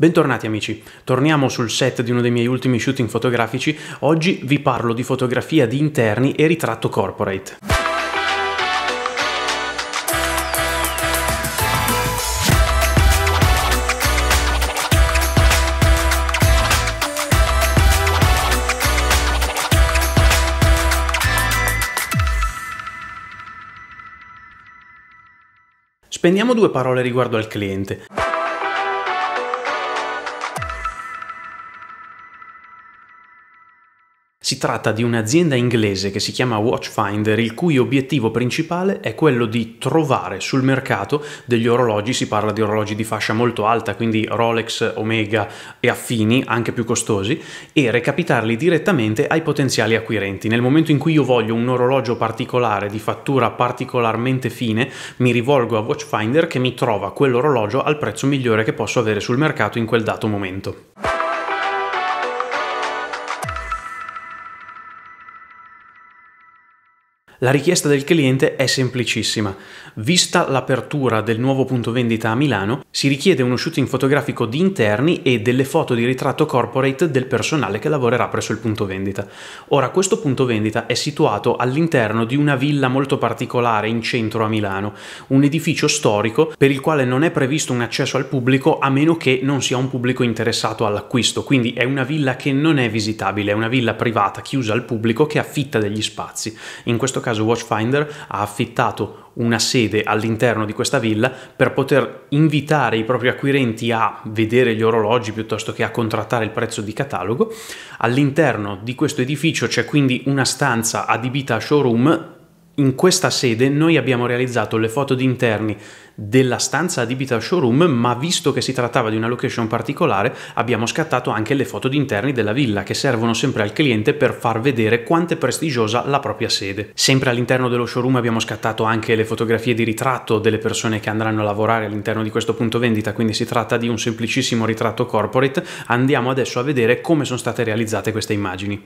Bentornati amici, torniamo sul set di uno dei miei ultimi shooting fotografici, oggi vi parlo di fotografia di interni e ritratto corporate. Spendiamo due parole riguardo al cliente. Si tratta di un'azienda inglese che si chiama Watchfinder, il cui obiettivo principale è quello di trovare sul mercato degli orologi, si parla di orologi di fascia molto alta, quindi Rolex, Omega e affini, anche più costosi, e recapitarli direttamente ai potenziali acquirenti. Nel momento in cui io voglio un orologio particolare di fattura particolarmente fine, mi rivolgo a Watchfinder che mi trova quell'orologio al prezzo migliore che posso avere sul mercato in quel dato momento. La richiesta del cliente è semplicissima. Vista l'apertura del nuovo punto vendita a Milano, si richiede uno shooting fotografico di interni e delle foto di ritratto corporate del personale che lavorerà presso il punto vendita. Ora, questo punto vendita è situato all'interno di una villa molto particolare in centro a Milano, un edificio storico per il quale non è previsto un accesso al pubblico a meno che non sia un pubblico interessato all'acquisto, quindi è una villa che non è visitabile, è una villa privata chiusa al pubblico che affitta degli spazi. In questo caso caso Watchfinder ha affittato una sede all'interno di questa villa per poter invitare i propri acquirenti a vedere gli orologi piuttosto che a contrattare il prezzo di catalogo. All'interno di questo edificio c'è quindi una stanza adibita a showroom. In questa sede noi abbiamo realizzato le foto di interni della stanza adibita al showroom, ma visto che si trattava di una location particolare, abbiamo scattato anche le foto di interni della villa, che servono sempre al cliente per far vedere quanto è prestigiosa la propria sede. Sempre all'interno dello showroom abbiamo scattato anche le fotografie di ritratto delle persone che andranno a lavorare all'interno di questo punto vendita, quindi si tratta di un semplicissimo ritratto corporate. Andiamo adesso a vedere come sono state realizzate queste immagini.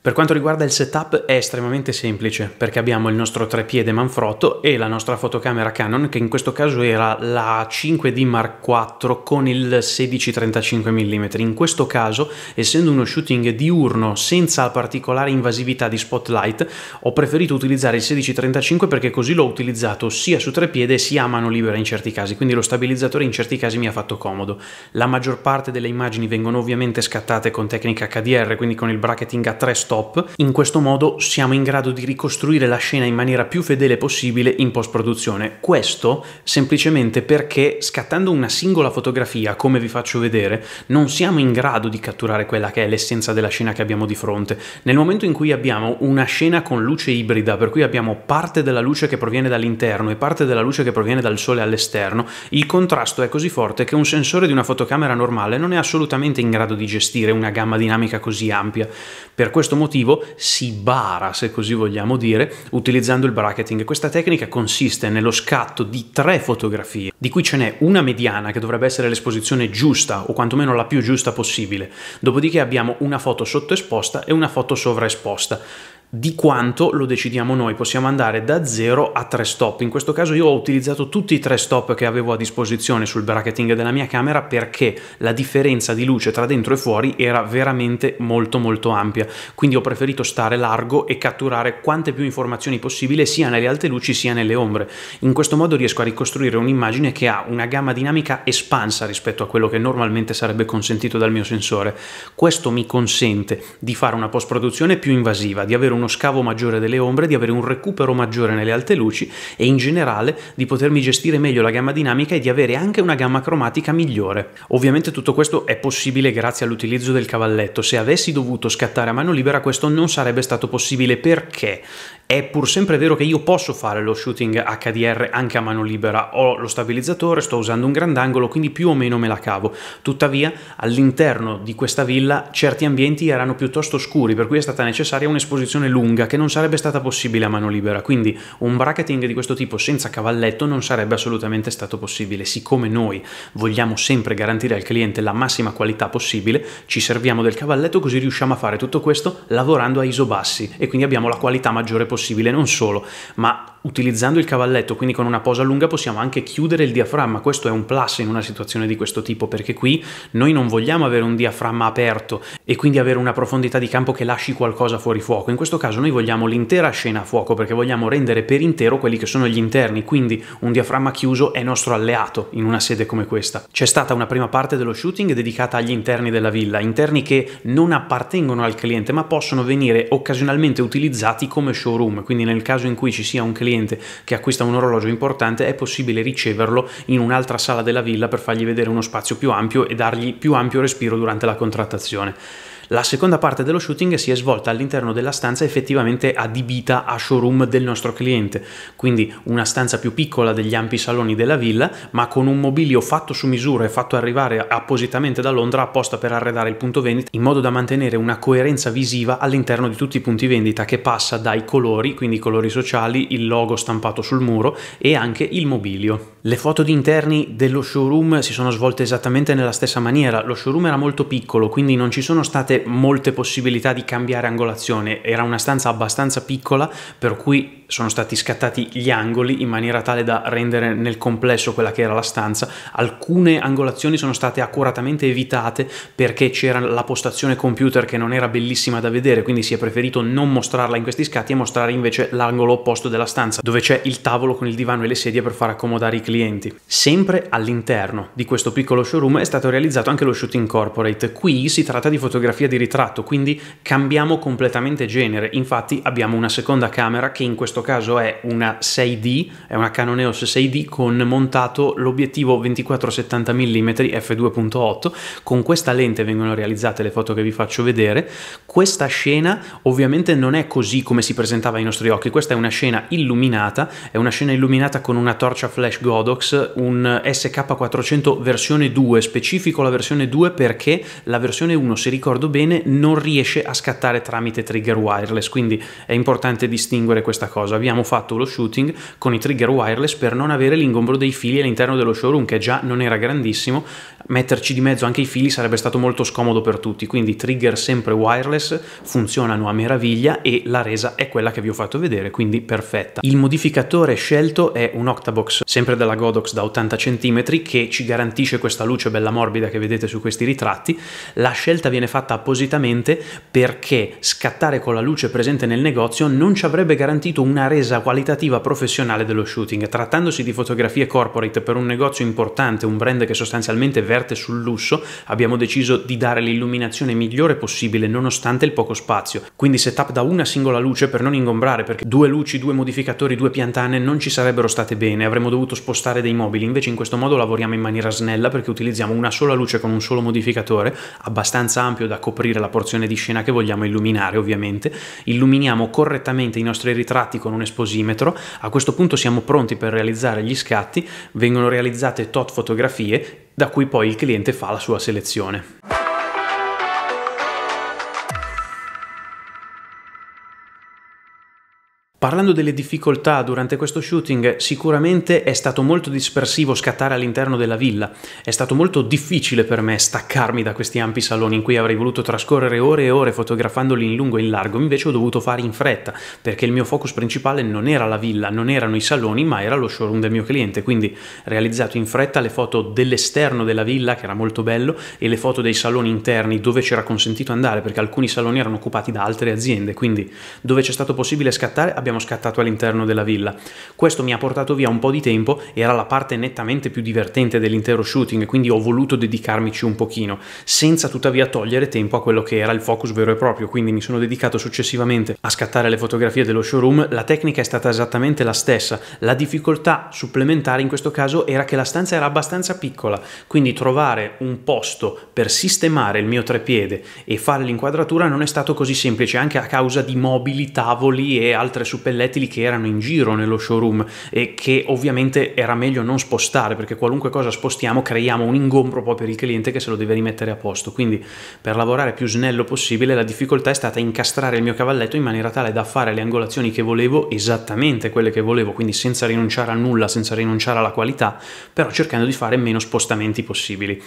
Per quanto riguarda il setup è estremamente semplice perché abbiamo il nostro trepiede manfrotto e la nostra fotocamera Canon che in questo caso era la 5D Mark IV con il 16-35 mm. In questo caso, essendo uno shooting diurno senza particolare invasività di spotlight, ho preferito utilizzare il 16-35 perché così l'ho utilizzato sia su trepiede sia a mano libera in certi casi, quindi lo stabilizzatore in certi casi mi ha fatto comodo. La maggior parte delle immagini vengono ovviamente scattate con tecnica HDR, quindi con il bracketing a 3 stop, in questo modo siamo in grado di ricostruire la scena in maniera più fedele possibile in post-produzione. Questo semplicemente perché scattando una singola fotografia, come vi faccio vedere, non siamo in grado di catturare quella che è l'essenza della scena che abbiamo di fronte. Nel momento in cui abbiamo una scena con luce ibrida, per cui abbiamo parte della luce che proviene dall'interno e parte della luce che proviene dal sole all'esterno, il contrasto è così forte che un sensore di una fotocamera normale non è assolutamente in grado di gestire una gamma dinamica così ampia. Per questo motivo si bara, se così vogliamo dire, utilizzando il bracketing. Questa tecnica consiste nello scatto di tre fotografie, di cui ce n'è una mediana che dovrebbe essere l'esposizione giusta o quantomeno la più giusta possibile. Dopodiché abbiamo una foto sottoesposta e una foto sovraesposta di quanto lo decidiamo noi. Possiamo andare da 0 a 3 stop. In questo caso io ho utilizzato tutti i 3 stop che avevo a disposizione sul bracketing della mia camera perché la differenza di luce tra dentro e fuori era veramente molto molto ampia. Quindi ho preferito stare largo e catturare quante più informazioni possibile sia nelle alte luci sia nelle ombre. In questo modo riesco a ricostruire un'immagine che ha una gamma dinamica espansa rispetto a quello che normalmente sarebbe consentito dal mio sensore. Questo mi consente di fare una post-produzione più invasiva, di avere un uno scavo maggiore delle ombre, di avere un recupero maggiore nelle alte luci e in generale di potermi gestire meglio la gamma dinamica e di avere anche una gamma cromatica migliore. Ovviamente tutto questo è possibile grazie all'utilizzo del cavalletto, se avessi dovuto scattare a mano libera questo non sarebbe stato possibile perché è pur sempre vero che io posso fare lo shooting HDR anche a mano libera, ho lo stabilizzatore, sto usando un grandangolo, quindi più o meno me la cavo. Tuttavia, all'interno di questa villa certi ambienti erano piuttosto scuri, per cui è stata necessaria un'esposizione soluzione lunga che non sarebbe stata possibile a mano libera, quindi un bracketing di questo tipo senza cavalletto non sarebbe assolutamente stato possibile. Siccome noi vogliamo sempre garantire al cliente la massima qualità possibile, ci serviamo del cavalletto così riusciamo a fare tutto questo lavorando a ISO bassi e quindi abbiamo la qualità maggiore possibile, non solo, ma utilizzando il cavalletto, quindi con una posa lunga, possiamo anche chiudere il diaframma. Questo è un plus in una situazione di questo tipo, perché qui noi non vogliamo avere un diaframma aperto e quindi avere una profondità di campo che lasci qualcosa fuori fuoco. In questo caso noi vogliamo l'intera scena a fuoco perché vogliamo rendere per intero quelli che sono gli interni, quindi un diaframma chiuso è nostro alleato in una sede come questa. C'è stata una prima parte dello shooting dedicata agli interni della villa, interni che non appartengono al cliente ma possono venire occasionalmente utilizzati come showroom, quindi nel caso in cui ci sia un cliente che acquista un orologio importante è possibile riceverlo in un'altra sala della villa per fargli vedere uno spazio più ampio e dargli più ampio respiro durante la contrattazione. La seconda parte dello shooting si è svolta all'interno della stanza effettivamente adibita a showroom del nostro cliente, quindi una stanza più piccola degli ampi saloni della villa, ma con un mobilio fatto su misura e fatto arrivare appositamente da Londra apposta per arredare il punto vendita, in modo da mantenere una coerenza visiva all'interno di tutti i punti vendita che passa dai colori, quindi i colori sociali, il logo stampato sul muro e anche il mobilio. Le foto di interni dello showroom si sono svolte esattamente nella stessa maniera, lo showroom era molto piccolo, quindi non ci sono state molte possibilità di cambiare angolazione, era una stanza abbastanza piccola per cui sono stati scattati gli angoli in maniera tale da rendere nel complesso quella che era la stanza. Alcune angolazioni sono state accuratamente evitate perché c'era la postazione computer che non era bellissima da vedere, quindi si è preferito non mostrarla in questi scatti e mostrare invece l'angolo opposto della stanza, dove c'è il tavolo con il divano e le sedie per far accomodare i clienti. Sempre all'interno di questo piccolo showroom è stato realizzato anche lo Shooting Corporate. Qui si tratta di fotografia di ritratto, quindi cambiamo completamente genere. Infatti abbiamo una seconda camera che in questo questo caso è una 6D, è una Canon EOS 6D con montato l'obiettivo 24-70 mm f2.8, con questa lente vengono realizzate le foto che vi faccio vedere. Questa scena ovviamente non è così come si presentava ai nostri occhi, questa è una scena illuminata, è una scena illuminata con una torcia flash Godox, un SK400 versione 2, specifico la versione 2 perché la versione 1, se ricordo bene, non riesce a scattare tramite trigger wireless, quindi è importante distinguere questa cosa cosa, abbiamo fatto lo shooting con i trigger wireless per non avere l'ingombro dei fili all'interno dello showroom che già non era grandissimo, metterci di mezzo anche i fili sarebbe stato molto scomodo per tutti, quindi trigger sempre wireless funzionano a meraviglia e la resa è quella che vi ho fatto vedere, quindi perfetta. Il modificatore scelto è un Octabox, sempre della Godox da 80 cm, che ci garantisce questa luce bella morbida che vedete su questi ritratti. La scelta viene fatta appositamente perché scattare con la luce presente nel negozio non ci avrebbe garantito un una resa qualitativa professionale dello shooting. Trattandosi di fotografie corporate per un negozio importante, un brand che sostanzialmente verte sul lusso, abbiamo deciso di dare l'illuminazione migliore possibile nonostante il poco spazio. Quindi setup da una singola luce per non ingombrare, perché due luci, due modificatori, due piantane non ci sarebbero state bene, avremmo dovuto spostare dei mobili. Invece in questo modo lavoriamo in maniera snella perché utilizziamo una sola luce con un solo modificatore, abbastanza ampio da coprire la porzione di scena che vogliamo illuminare, ovviamente. Illuminiamo correttamente i nostri ritratti con con un esposimetro, a questo punto siamo pronti per realizzare gli scatti, vengono realizzate tot fotografie da cui poi il cliente fa la sua selezione. Parlando delle difficoltà durante questo shooting, sicuramente è stato molto dispersivo scattare all'interno della villa. È stato molto difficile per me staccarmi da questi ampi saloni in cui avrei voluto trascorrere ore e ore fotografandoli in lungo e in largo, invece ho dovuto fare in fretta, perché il mio focus principale non era la villa, non erano i saloni, ma era lo showroom del mio cliente, quindi realizzato in fretta le foto dell'esterno della villa, che era molto bello, e le foto dei saloni interni dove c'era consentito andare, perché alcuni saloni erano occupati da altre aziende, quindi dove c'è stato possibile scattare abbiamo abbiamo scattato all'interno della villa. Questo mi ha portato via un po' di tempo, era la parte nettamente più divertente dell'intero shooting, quindi ho voluto dedicarmici un pochino, senza tuttavia togliere tempo a quello che era il focus vero e proprio, quindi mi sono dedicato successivamente a scattare le fotografie dello showroom, la tecnica è stata esattamente la stessa, la difficoltà supplementare in questo caso era che la stanza era abbastanza piccola, quindi trovare un posto per sistemare il mio trepiede e fare l'inquadratura non è stato così semplice, anche a causa di mobili, tavoli e altre supporti suppellettili che erano in giro nello showroom e che ovviamente era meglio non spostare perché qualunque cosa spostiamo creiamo un ingombro poi per il cliente che se lo deve rimettere a posto. Quindi per lavorare più snello possibile la difficoltà è stata incastrare il mio cavalletto in maniera tale da fare le angolazioni che volevo esattamente quelle che volevo, quindi senza rinunciare a nulla, senza rinunciare alla qualità, però cercando di fare meno spostamenti possibili.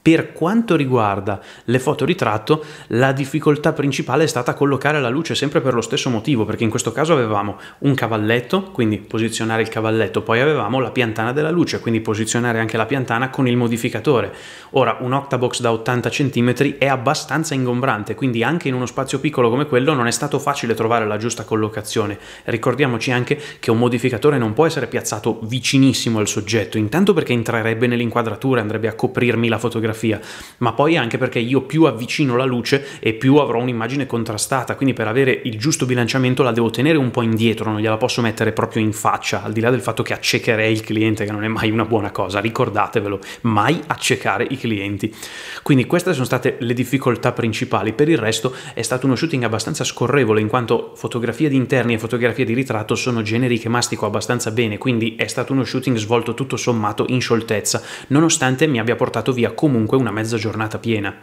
Per quanto riguarda le foto ritratto, la difficoltà principale è stata collocare la luce sempre per lo stesso motivo, perché in questo caso avevamo avevamo un cavalletto, quindi posizionare il cavalletto, poi avevamo la piantana della luce, quindi posizionare anche la piantana con il modificatore. Ora, un octabox da 80 cm è abbastanza ingombrante, quindi anche in uno spazio piccolo come quello non è stato facile trovare la giusta collocazione. Ricordiamoci anche che un modificatore non può essere piazzato vicinissimo al soggetto, intanto perché entrerebbe nell'inquadratura, e andrebbe a coprirmi la fotografia, ma poi anche perché io più avvicino la luce e più avrò un'immagine contrastata, quindi per avere il giusto bilanciamento la devo tenere un po' in indietro, non gliela posso mettere proprio in faccia, al di là del fatto che accecherei il cliente, che non è mai una buona cosa, ricordatevelo, mai accecare i clienti. Quindi queste sono state le difficoltà principali, per il resto è stato uno shooting abbastanza scorrevole in quanto fotografia di interni e fotografia di ritratto sono generi che mastico abbastanza bene, quindi è stato uno shooting svolto tutto sommato in scioltezza, nonostante mi abbia portato via comunque una mezza giornata piena.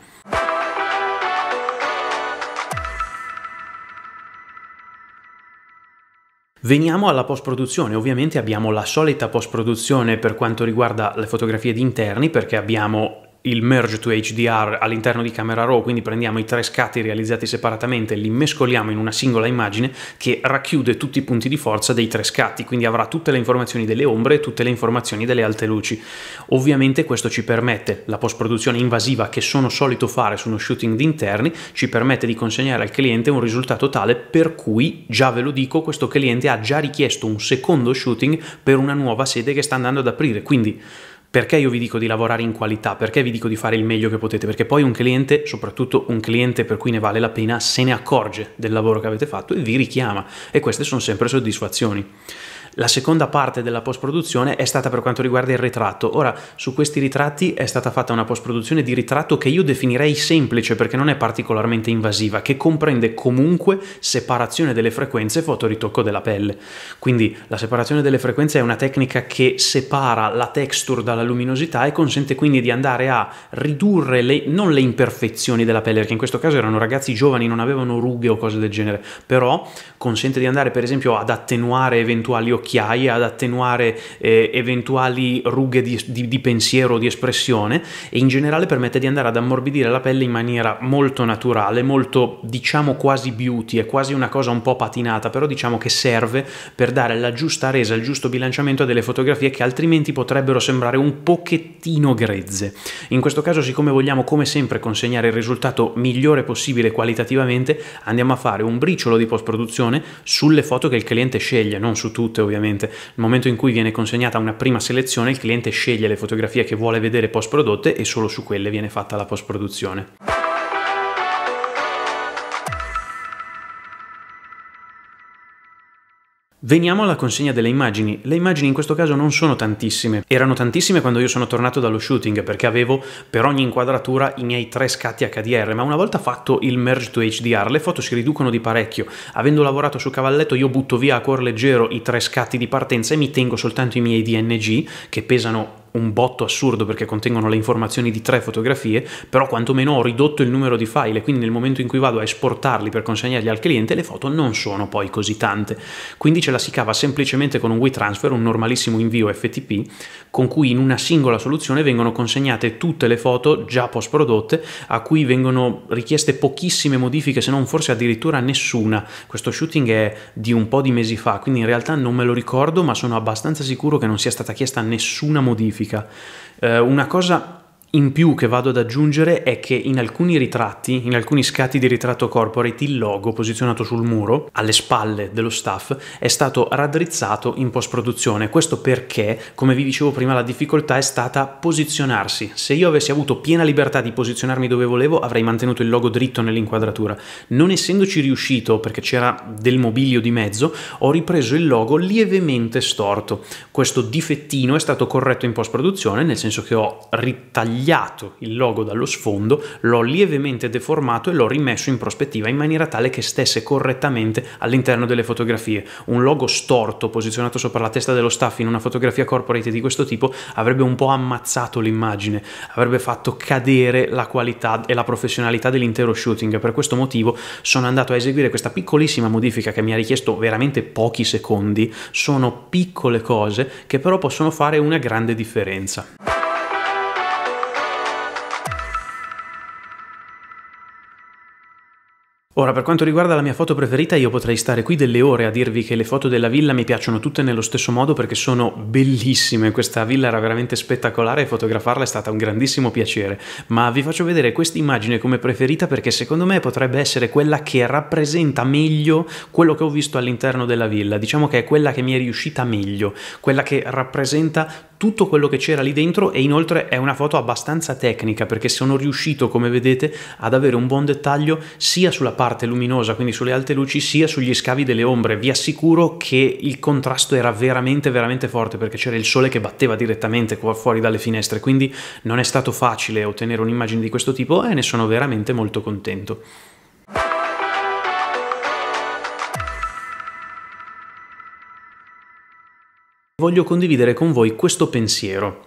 Veniamo alla post-produzione, ovviamente abbiamo la solita post-produzione per quanto riguarda le fotografie di interni perché abbiamo il merge to HDR all'interno di Camera Raw, quindi prendiamo i tre scatti realizzati separatamente li mescoliamo in una singola immagine che racchiude tutti i punti di forza dei tre scatti, quindi avrà tutte le informazioni delle ombre e tutte le informazioni delle alte luci. Ovviamente questo ci permette, la post-produzione invasiva che sono solito fare su uno shooting di interni, ci permette di consegnare al cliente un risultato tale per cui, già ve lo dico, questo cliente ha già richiesto un secondo shooting per una nuova sede che sta andando ad aprire, quindi perché io vi dico di lavorare in qualità? Perché vi dico di fare il meglio che potete? Perché poi un cliente, soprattutto un cliente per cui ne vale la pena, se ne accorge del lavoro che avete fatto e vi richiama. E queste sono sempre soddisfazioni. La seconda parte della post-produzione è stata per quanto riguarda il ritratto. Ora, su questi ritratti è stata fatta una post-produzione di ritratto che io definirei semplice perché non è particolarmente invasiva, che comprende comunque separazione delle frequenze e fotoritocco della pelle. Quindi la separazione delle frequenze è una tecnica che separa la texture dalla luminosità e consente quindi di andare a ridurre le, non le imperfezioni della pelle, perché in questo caso erano ragazzi giovani, non avevano rughe o cose del genere, però consente di andare per esempio ad attenuare eventuali occhi occhiaie, ad attenuare eh, eventuali rughe di, di, di pensiero o di espressione e in generale permette di andare ad ammorbidire la pelle in maniera molto naturale, molto diciamo quasi beauty, è quasi una cosa un po' patinata, però diciamo che serve per dare la giusta resa, il giusto bilanciamento a delle fotografie che altrimenti potrebbero sembrare un pochettino grezze. In questo caso, siccome vogliamo come sempre consegnare il risultato migliore possibile qualitativamente, andiamo a fare un briciolo di post-produzione sulle foto che il cliente sceglie, non su tutte ovviamente ovviamente. Nel momento in cui viene consegnata una prima selezione, il cliente sceglie le fotografie che vuole vedere post prodotte e solo su quelle viene fatta la post produzione. Veniamo alla consegna delle immagini. Le immagini in questo caso non sono tantissime. Erano tantissime quando io sono tornato dallo shooting perché avevo per ogni inquadratura i miei tre scatti HDR, ma una volta fatto il merge to HDR le foto si riducono di parecchio. Avendo lavorato su cavalletto io butto via a cuor leggero i tre scatti di partenza e mi tengo soltanto i miei DNG che pesano un botto assurdo perché contengono le informazioni di tre fotografie, però quantomeno ho ridotto il numero di file, quindi nel momento in cui vado a esportarli per consegnarli al cliente le foto non sono poi così tante. Quindi ce la si cava semplicemente con un WeTransfer, un normalissimo invio FTP, con cui in una singola soluzione vengono consegnate tutte le foto già post prodotte, a cui vengono richieste pochissime modifiche, se non forse addirittura nessuna. Questo shooting è di un po' di mesi fa, quindi in realtà non me lo ricordo, ma sono abbastanza sicuro che non sia stata chiesta nessuna modifica tipica. Eh, una cosa in più che vado ad aggiungere è che in alcuni ritratti, in alcuni scatti di ritratto corporate, il logo posizionato sul muro, alle spalle dello staff, è stato raddrizzato in post-produzione. Questo perché, come vi dicevo prima, la difficoltà è stata posizionarsi. Se io avessi avuto piena libertà di posizionarmi dove volevo, avrei mantenuto il logo dritto nell'inquadratura. Non essendoci riuscito, perché c'era del mobilio di mezzo, ho ripreso il logo lievemente storto. Questo difettino è stato corretto in post-produzione, nel senso che ho ritagliato tagliato il logo dallo sfondo, l'ho lievemente deformato e l'ho rimesso in prospettiva in maniera tale che stesse correttamente all'interno delle fotografie. Un logo storto posizionato sopra la testa dello staff in una fotografia corporate di questo tipo avrebbe un po' ammazzato l'immagine, avrebbe fatto cadere la qualità e la professionalità dell'intero shooting. Per questo motivo sono andato a eseguire questa piccolissima modifica che mi ha richiesto veramente pochi secondi. Sono piccole cose che però possono fare una grande differenza. Ora, per quanto riguarda la mia foto preferita, io potrei stare qui delle ore a dirvi che le foto della villa mi piacciono tutte nello stesso modo perché sono bellissime. Questa villa era veramente spettacolare e fotografarla è stato un grandissimo piacere. Ma vi faccio vedere questa immagine come preferita perché secondo me potrebbe essere quella che rappresenta meglio quello che ho visto all'interno della villa. Diciamo che è quella che mi è riuscita meglio, quella che rappresenta tutto quello che c'era lì dentro e inoltre è una foto abbastanza tecnica perché sono riuscito come vedete ad avere un buon dettaglio sia sulla parte luminosa quindi sulle alte luci sia sugli scavi delle ombre vi assicuro che il contrasto era veramente veramente forte perché c'era il sole che batteva direttamente fuori dalle finestre quindi non è stato facile ottenere un'immagine di questo tipo e ne sono veramente molto contento Voglio condividere con voi questo pensiero.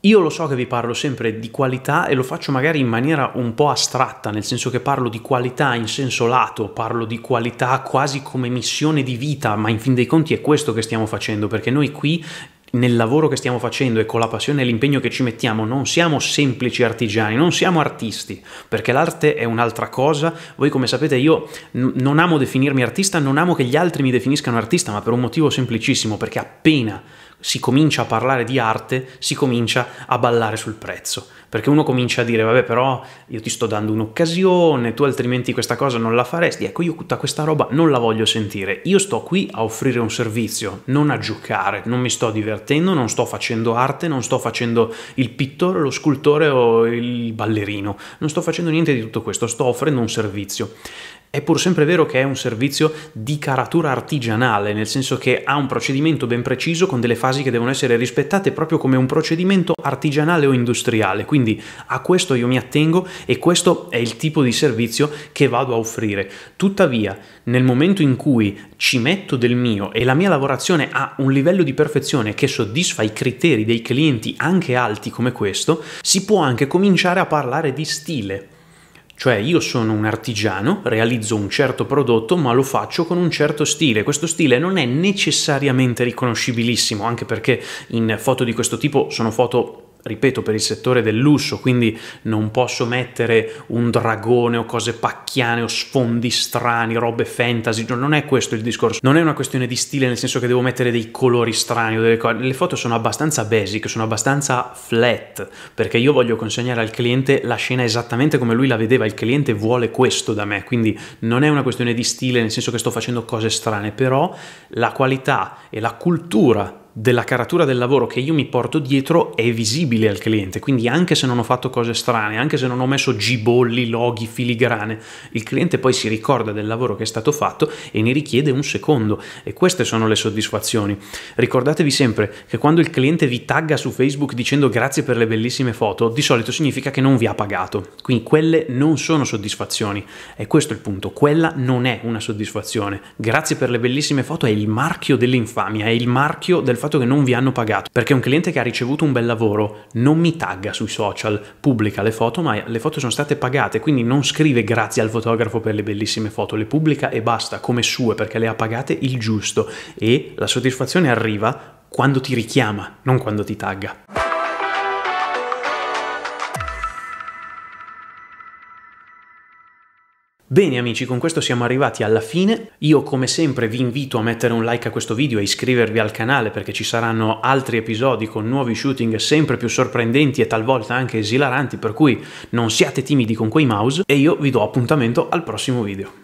Io lo so che vi parlo sempre di qualità e lo faccio magari in maniera un po' astratta, nel senso che parlo di qualità in senso lato, parlo di qualità quasi come missione di vita, ma in fin dei conti è questo che stiamo facendo, perché noi qui nel lavoro che stiamo facendo e con la passione e l'impegno che ci mettiamo non siamo semplici artigiani, non siamo artisti, perché l'arte è un'altra cosa. Voi come sapete io n- non amo definirmi artista, non amo che gli altri mi definiscano artista, ma per un motivo semplicissimo, perché appena si comincia a parlare di arte, si comincia a ballare sul prezzo. Perché uno comincia a dire, vabbè, però io ti sto dando un'occasione, tu altrimenti questa cosa non la faresti. Ecco, io tutta questa roba non la voglio sentire. Io sto qui a offrire un servizio, non a giocare, non mi sto divertendo, non sto facendo arte, non sto facendo il pittore, lo scultore o il ballerino. Non sto facendo niente di tutto questo, sto offrendo un servizio. È pur sempre vero che è un servizio di caratura artigianale, nel senso che ha un procedimento ben preciso con delle fasi che devono essere rispettate proprio come un procedimento artigianale o industriale, quindi a questo io mi attengo e questo è il tipo di servizio che vado a offrire. Tuttavia, nel momento in cui ci metto del mio e la mia lavorazione ha un livello di perfezione che soddisfa i criteri dei clienti anche alti come questo, si può anche cominciare a parlare di stile cioè io sono un artigiano, realizzo un certo prodotto, ma lo faccio con un certo stile. Questo stile non è necessariamente riconoscibilissimo, anche perché in foto di questo tipo sono foto ripeto, per il settore del lusso, quindi non posso mettere un dragone o cose pacchiane o sfondi strani, robe fantasy, non è questo il discorso, non è una questione di stile nel senso che devo mettere dei colori strani o delle cose, le foto sono abbastanza basic, sono abbastanza flat, perché io voglio consegnare al cliente la scena esattamente come lui la vedeva, il cliente vuole questo da me, quindi non è una questione di stile nel senso che sto facendo cose strane, però la qualità e la cultura della caratura del lavoro che io mi porto dietro è visibile al cliente, quindi anche se non ho fatto cose strane, anche se non ho messo gibolli, loghi, filigrane, il cliente poi si ricorda del lavoro che è stato fatto e ne richiede un secondo e queste sono le soddisfazioni. Ricordatevi sempre che quando il cliente vi tagga su Facebook dicendo grazie per le bellissime foto, di solito significa che non vi ha pagato, quindi quelle non sono soddisfazioni e questo è il punto, quella non è una soddisfazione. Grazie per le bellissime foto è il marchio dell'infamia, è il marchio del fatto che non vi hanno pagato, perché un cliente che ha ricevuto un bel lavoro non mi tagga sui social, pubblica le foto, ma le foto sono state pagate, quindi non scrive grazie al fotografo per le bellissime foto, le pubblica e basta, come sue, perché le ha pagate il giusto e la soddisfazione arriva quando ti richiama, non quando ti tagga. Bene amici, con questo siamo arrivati alla fine. Io come sempre vi invito a mettere un like a questo video e iscrivervi al canale perché ci saranno altri episodi con nuovi shooting sempre più sorprendenti e talvolta anche esilaranti, per cui non siate timidi con quei mouse e io vi do appuntamento al prossimo video.